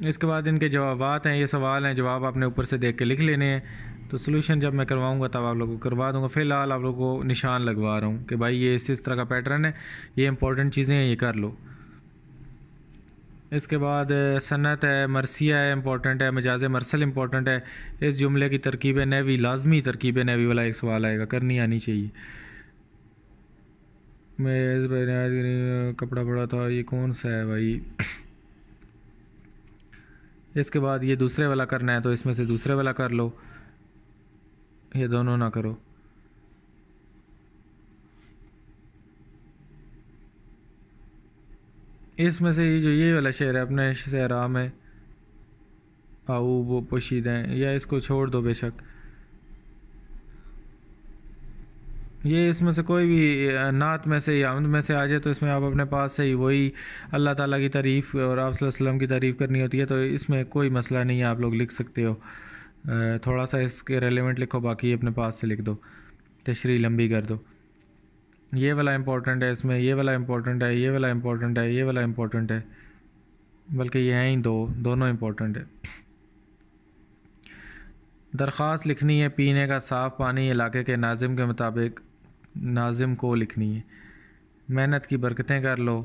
S1: इसके बाद इनके जवाब हैं ये सवाल हैं जवाब आपने ऊपर से देख के लिख लेने हैं तो सोल्यूशन जब मैं करवाऊंगा तब आप लोगों को करवा दूंगा फ़िलहाल आप लोगों को निशान लगवा रहा हूँ कि भाई ये इस इस तरह का पैटर्न है ये इंपॉर्टेंट चीज़ें हैं ये कर लो इसके बाद सनत है मरसिया है इंपॉर्टेंट है मजाज मरसल इंपॉर्टेंट है इस जुमले की तरकीब नवी लाजमी तरकीब नवी वाला एक सवाल आएगा करनी आनी चाहिए मैं कपड़ा पड़ा था ये कौन सा है भाई इसके बाद ये दूसरे वाला करना है तो इसमें से दूसरे वाला कर लो ये दोनों ना करो इसमें से ये जो ये वाला शेर है अपने सहरा में आऊ वो हैं या इसको छोड़ दो बेशक ये इसमें से कोई भी नात में से या उन में से आ जाए तो इसमें आप अपने पास से ही वही अल्लाह ताला की तारीफ़ और आप वसल्लम की तारीफ़ करनी होती है तो इसमें कोई मसला नहीं है आप लोग लिख सकते हो थोड़ा सा इसके रेलिवेंट लिखो बाकी अपने पास से लिख दो तशरी लंबी कर दो ये वाला इंपॉर्टेंट है इसमें ये वाला इंपॉर्टेंट है ये वाला इंपॉर्टेंट है ये वाला इंपॉर्टेंट है बल्कि ये हैं ही दो दोनों इंपॉर्टेंट है दरख्वास्त लिखनी है पीने का साफ़ पानी इलाके के नाजिम के मुताबिक नाजिम को लिखनी है मेहनत की बरकतें कर लो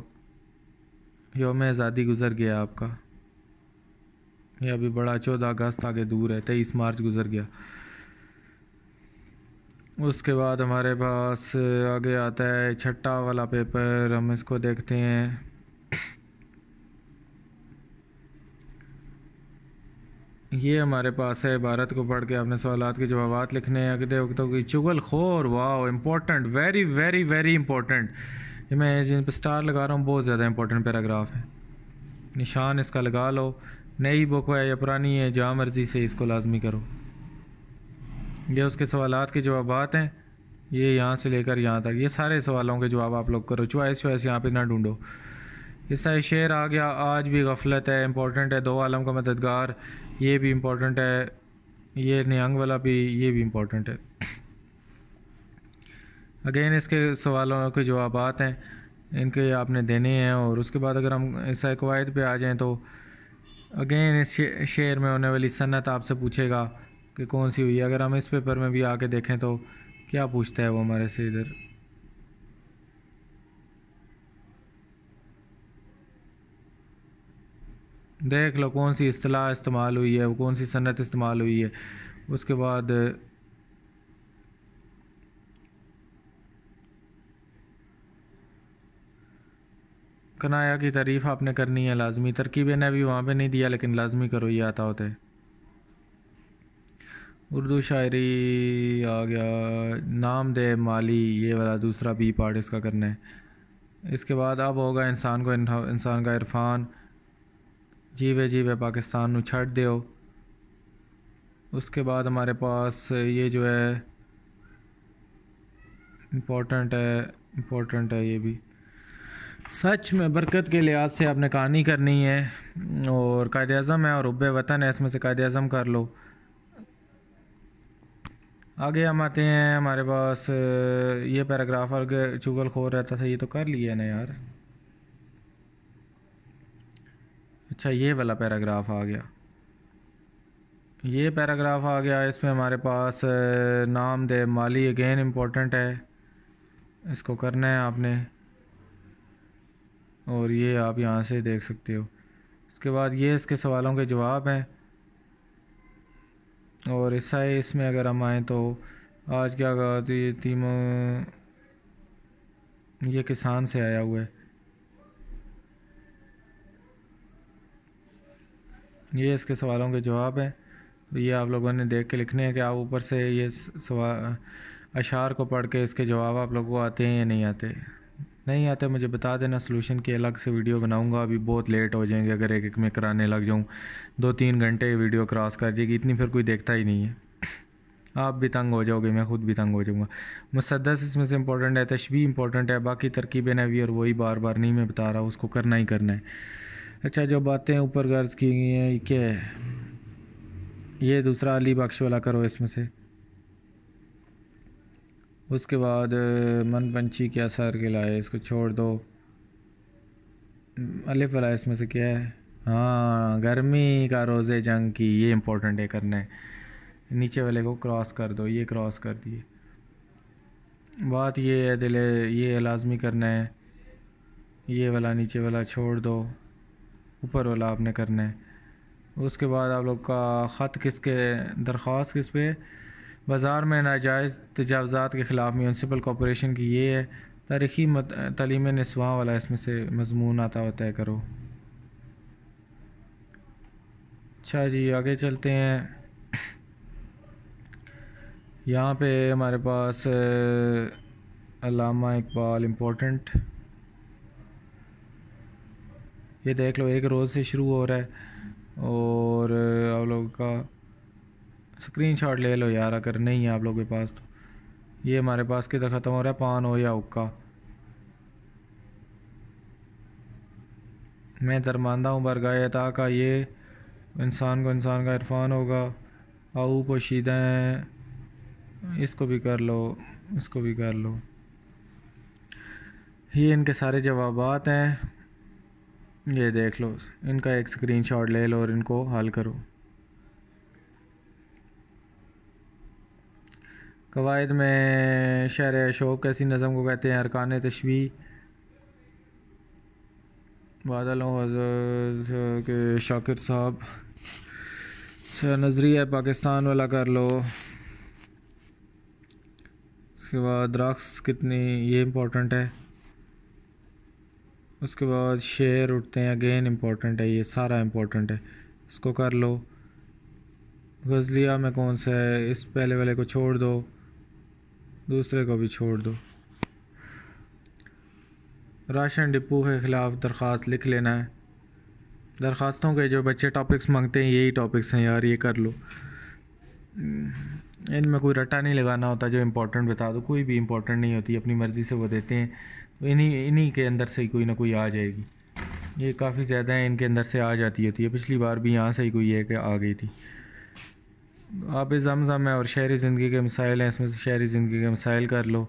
S1: योम आज़ादी गुज़र गया आपका यह अभी बड़ा चौदह अगस्त आगे दूर है तेईस मार्च गुज़र गया उसके बाद हमारे पास आगे आता है छट्टा वाला पेपर हम इसको देखते हैं ये हमारे पास है भारत को पढ़ के अपने सवाल के जवाब लिखने हैं अगले वक्तों की चुगल खोर वाह important very very very important ये मैं जिन पर स्टार लगा रहा हूँ बहुत ज़्यादा इंपॉर्टेंट पैराग्राफ है निशान इसका लगा लो नई बुक है या पुरानी है जहाँ मर्ज़ी से इसको लाजमी करो ये उसके सवाल के जवाब हैं ये यहाँ से लेकर यहाँ तक ये सारे सवालों के जवाब आप लोग करो च्वाइस वॉइस यहाँ पे ना ढूंढो इसका शेर आ गया आज भी गफलत है इम्पोर्टेंट है दो आलम का मददगार ये भी इम्पोर्टेंट है ये नियांग वाला भी ये भी इम्पोर्टेंट है अगेन इसके सवालों के जवाब हैं इनके आपने देने हैं और उसके बाद अगर हम इस कवायद पर आ जाएँ तो अगेन इस शेर में होने वाली सन्नत आपसे पूछेगा कि कौन सी हुई है अगर हम इस पेपर में भी आके देखें तो क्या पूछता है वो हमारे से इधर देख लो कौन सी असलाह इस्तेमाल हुई है कौन सी सनत इस्तेमाल हुई है उसके बाद कनाया की तारीफ़ आपने करनी है लाजमी तरकीबें ने भी वहाँ पे नहीं दिया लेकिन लाजमी करो ये आता होता है उर्दू शायरी आ गया नाम दे माली ये वाला दूसरा बी पार्ट इसका करना है इसके बाद अब होगा इंसान को इंसान का इरफान जीवे जीवे पाकिस्तान ਨੂੰ ਛੱਡ ਦਿਓ उसके बाद हमारे पास ये जो है इम्पोर्टेंट है इम्पोर्टेंट है ये भी सच में बरकत के लिहाज से आपने कहानी करनी है और कायद अज़म है और रुब वतन है इसमें से कायद अज़म कर लो आगे हम आते हैं हमारे पास ये पैराग्राफ अगर चुगल खोर रहता था ये तो कर लिया ना यार अच्छा ये वाला पैराग्राफ आ गया ये पैराग्राफ आ गया इसमें हमारे पास नाम दे माली अगेन इम्पोर्टेंट है इसको करना है आपने और ये आप यहाँ से देख सकते हो इसके बाद ये इसके सवालों के जवाब हैं और ऐसा इसमें अगर हम आएँ तो आज क्या कहा तो ये तीम ये किसान से आया हुआ है ये इसके सवालों के जवाब हैं ये आप लोगों ने देख के लिखने हैं कि आप ऊपर से ये सवाल अशार को पढ़ के इसके जवाब आप लोगों को आते हैं या नहीं आते नहीं आता मुझे बता देना सोल्यूशन की अलग से वीडियो बनाऊंगा अभी बहुत लेट हो जाएंगे अगर एक एक में कराने लग जाऊँ दो तीन घंटे वीडियो क्रॉस कर जाएगी इतनी फिर कोई देखता ही नहीं है आप भी तंग हो जाओगे मैं खुद भी तंग हो जाऊँगा मुसदस इसमें से इंपॉर्टेंट है तशबी इंपॉर्टेंट है बाकी ना नवी और वही बार बार नहीं मैं बता रहा हूँ उसको करना ही करना है अच्छा जो बातें ऊपर गर्ज की गई हैं कि ये दूसरा अली बख्श वाला करो इसमें से उसके बाद मन पंछी क्या सर के लाए इसको छोड़ दो अले वाला इसमें से क्या है हाँ गर्मी का रोज़े जंग की ये इम्पोर्टेंट है करना है नीचे वाले को क्रॉस कर दो ये क्रॉस कर दिए बात ये है दिल ये लाजमी करना है ये वाला नीचे वाला छोड़ दो ऊपर वाला आपने करना है उसके बाद आप लोग का ख़त किसके दरख्वास्त किस पे बाज़ार में नाजायज़ तजावज़ात के ख़िलाफ़ म्यूनसिपल कॉरपोरेशन की ये है तारीखी तलीम नस्वाँ वाला इसमें से मजमून आता हुआ तय करो अच्छा जी आगे चलते हैं यहाँ पे हमारे पास अलामा इकबाल इम्पोर्टेंट ये देख लो एक रोज़ से शुरू हो रहा है और आप लोगों का स्क्रीनशॉट ले लो यार अगर नहीं है आप लोगों के पास तो ये हमारे पास किधर ख़त्म हो रहा है पान हो या उक्का मैं दरमानदा हूँ बरगा ता का ये इंसान को इंसान का इरफान होगा आऊ पोशीदा हैं इसको भी कर लो इसको भी कर लो ये इनके सारे जवाब हैं ये देख लो इनका एक स्क्रीनशॉट ले लो और इनको हल करो कवायद में शर अशोक कैसी नज़म को कहते हैं अरकान तशबी बादल के शाकिर साहब नज़रिया पाकिस्तान वाला कर लो उसके बाद रक्स कितनी ये इम्पोर्टेंट है उसके बाद शेर उठते हैं अगेन इम्पोर्टेंट है ये सारा इम्पोर्टेंट है इसको कर लो गज़लिया में कौन सा है इस पहले वाले को छोड़ दो दूसरे को भी छोड़ दो राशन डिपो के ख़िलाफ़ दरख्वास्त लिख लेना है दरख्वास्तों के जो बच्चे टॉपिक्स मांगते हैं यही टॉपिक्स हैं यार ये कर लो हम्म, इनमें कोई रट्टा नहीं लगाना होता जो इम्पोर्टेंट बता दो कोई भी इम्पोर्टेंट नहीं होती अपनी मर्ज़ी से वो देते हैं इन्हीं इन्हीं के अंदर से ही कोई ना कोई आ जाएगी ये काफ़ी ज़्यादा है इनके अंदर से आ जाती होती है पिछली बार भी यहाँ से ही कोई एक आ गई थी आप ज़म ज़म है और शहरी ज़िंदगी के मिसाइल हैं इसमें से शहरी ज़िंदगी के मिसाइल कर लो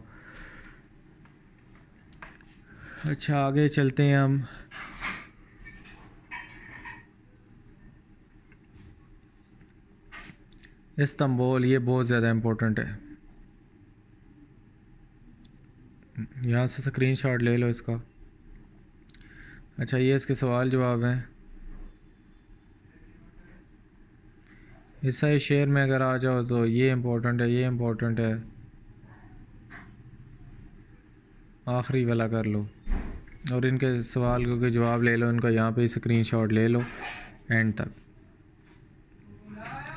S1: अच्छा आगे चलते हैं हम इस्तंबोल ये बहुत ज़्यादा इम्पोर्टेंट है यहाँ से स्क्रीनशॉट ले लो इसका अच्छा ये इसके सवाल जवाब हैं हिस्सा शेयर में अगर आ जाओ तो ये इम्पोर्टेंट है ये इम्पोर्टेंट है आखिरी वाला कर लो और इनके सवाल के जवाब ले लो इनका यहाँ पे स्क्रीनशॉट ले लो एंड तक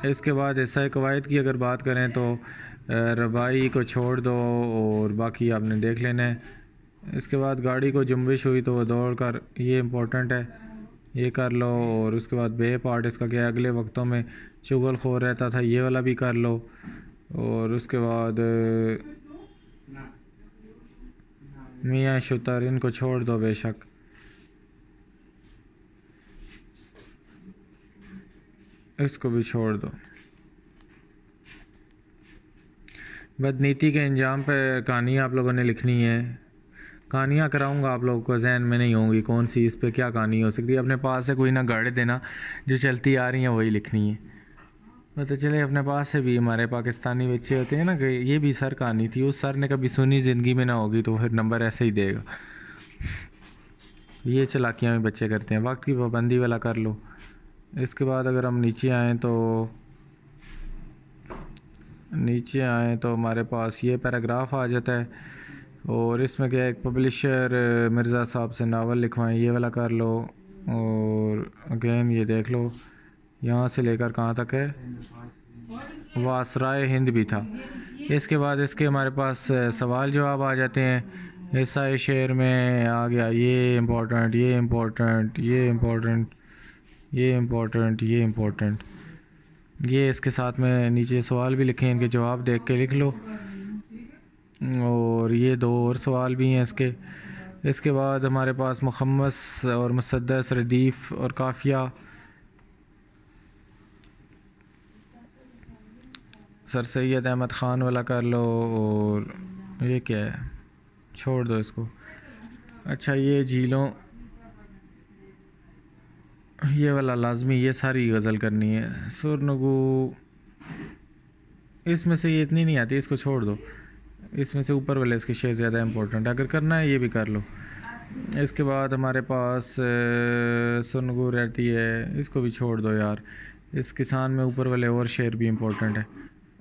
S1: इसके बाद ईसाई कवायद की अगर बात करें तो रबाई को छोड़ दो और बाकी आपने देख लेना है इसके बाद गाड़ी को जुम्बिश हुई तो वह दौड़ कर ये इम्पोर्टेंट है ये कर लो और उसके बाद बे पार्ट इसका क्या अगले वक्तों में चुगल खोर रहता था ये वाला भी कर लो और उसके बाद मियाँ शुतर इनको छोड़ दो बेशक इसको भी छोड़ दो बदनीति के अंजाम पे कहानी आप लोगों ने लिखनी है कहानियाँ कराऊंगा आप लोगों को जहन में नहीं होंगी कौन सी इस पे क्या कहानी हो सकती है अपने पास से कोई ना गाड़ी देना जो चलती आ रही है वही लिखनी है पता मतलब चले अपने पास से भी हमारे पाकिस्तानी बच्चे होते हैं ना कि ये भी सर कहानी थी उस सर ने कभी सुनी ज़िंदगी में ना होगी तो फिर नंबर ऐसे ही देगा ये चलाकियाँ भी बच्चे करते हैं वक्त की पाबंदी वाला कर लो इसके बाद अगर हम नीचे आएँ तो नीचे आएँ तो हमारे पास ये पैराग्राफ आ जाता है और इसमें क्या एक पब्लिशर मिर्ज़ा साहब से नावल लिखवाएं ये वाला कर लो और अगेन ये देख लो यहाँ से लेकर कहाँ तक है वासराय हिंद भी था इसके बाद इसके हमारे पास सवाल जवाब आ जाते हैं इस शेर में आ गया ये इम्पोर्टेंट ये इम्पोर्टेंट ये इम्पोर्टेंट ये इम्पोर्टेंट ये इम्पोर्टेंट ये इसके साथ में नीचे सवाल भी लिखे इनके जवाब देख के लिख लो और ये दो और सवाल भी हैं इसके इसके बाद हमारे पास मुखमस और मुसदस रदीफ़ और काफ़िया सर सैद अहमद ख़ान वाला कर लो और ये क्या है छोड़ दो इसको अच्छा ये झीलों ये वाला लाजमी ये सारी गज़ल करनी है सुरनगु इसमें से ये इतनी नहीं आती इसको छोड़ दो इसमें से ऊपर वाले इसके शेयर ज़्यादा इम्पोर्टेंट है अगर करना है ये भी कर लो इसके बाद हमारे पास सुनगु रहती है इसको भी छोड़ दो यार इस किसान में ऊपर वाले और शेर भी इम्पोर्टेंट है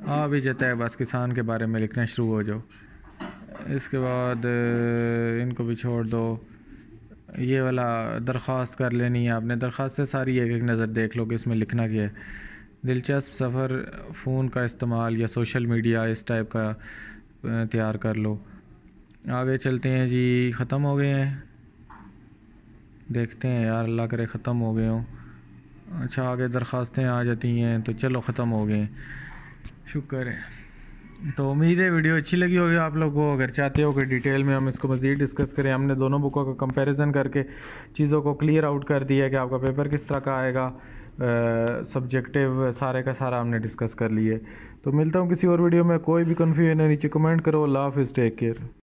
S1: आ भी जाता है बस किसान के बारे में लिखना शुरू हो जाओ इसके बाद इनको भी छोड़ दो ये वाला दरख्वास्त कर लेनी है आपने दरख्वास्त से सारी एक एक नज़र देख लो कि इसमें लिखना क्या है दिलचस्प सफ़र फ़ोन का इस्तेमाल या सोशल मीडिया इस टाइप का तैयार कर लो आगे चलते हैं जी ख़त्म हो गए हैं देखते हैं यार अल्लाह करे ख़त्म हो गए हों अच्छा आगे दरख्वास्तें आ जाती हैं तो चलो ख़त्म हो गए हैं शुक्र है तो उम्मीद है वीडियो अच्छी लगी होगी आप लोग को अगर चाहते हो कि डिटेल में हम इसको मज़ीद डिस्कस करें हमने दोनों बुकों का कंपैरिजन करके चीज़ों को क्लियर आउट कर दिया कि आपका पेपर किस तरह का आएगा सब्जेक्टिव सारे का सारा हमने डिस्कस कर लिए तो मिलता हूँ किसी और वीडियो में कोई भी कन्फ्यूजन है नीचे कमेंट करो अल्लाह इज़ टेक केयर